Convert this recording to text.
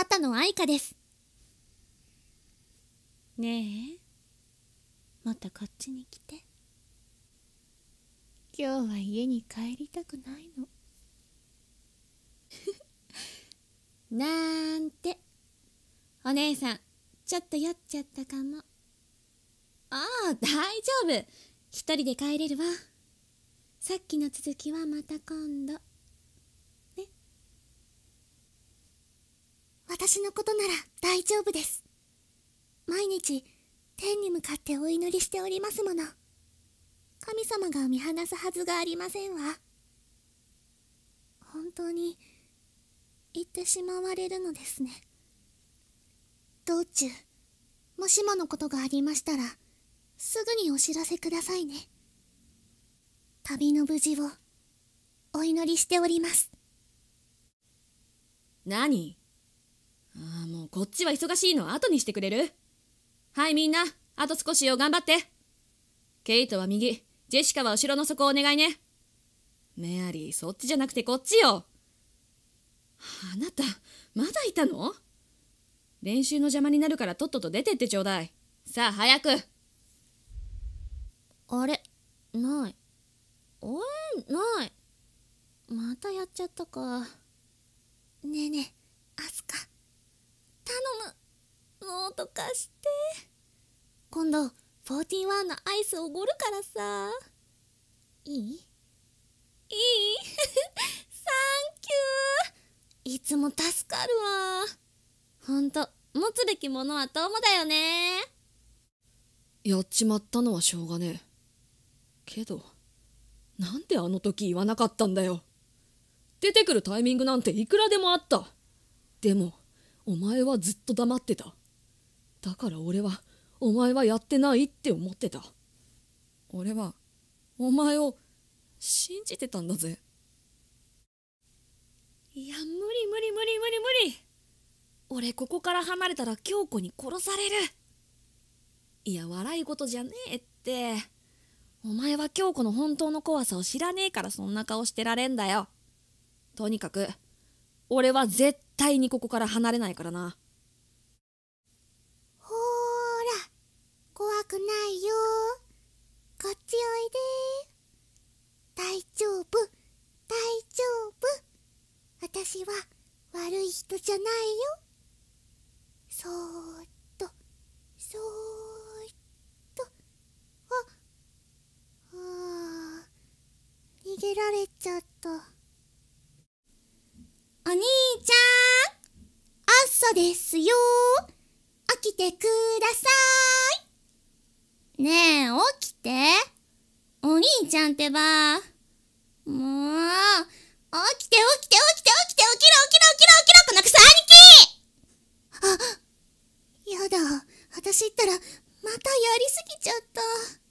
畑野愛花ですねえまたこっちに来て今日は家に帰りたくないの なんてお姉さんちょっと酔っちゃったかもああ大丈夫一人で帰れるわさっきの続きはまた今度。私のことなら大丈夫です毎日天に向かってお祈りしておりますもの神様が見放すはずがありませんわ本当に言ってしまわれるのですね道中もしものことがありましたらすぐにお知らせくださいね旅の無事をお祈りしております何ああ、もうこっちは忙しいの後にしてくれるはい、みんな、あと少しよ、頑張って。ケイトは右、ジェシカは後ろの底をお願いね。メアリー、そっちじゃなくてこっちよ。あなた、まだいたの練習の邪魔になるからとっとと出てってちょうだい。さあ、早く。あれ、ない。おえ、ない。またやっちゃったか。ねえねえ、とかして今度41のアイスおごるからさいいいい サンキューいつも助かるわほんと持つべきものは友だよねやっちまったのはしょうがねえけどなんであの時言わなかったんだよ出てくるタイミングなんていくらでもあったでもお前はずっと黙ってただから俺はお前はやってないって思ってた俺はお前を信じてたんだぜいや無理無理無理無理無理俺ここから離れたら京子に殺されるいや笑い事じゃねえってお前は京子の本当の怖さを知らねえからそんな顔してられんだよとにかく俺は絶対にここから離れないからな私は悪い人じゃないよそーっとそーっとああ逃げられちゃったお兄ちゃんあっそですよー起きてくださーいねえ起きてお兄ちゃんってばもう起きて起きて起きてらまたやりすぎちゃった。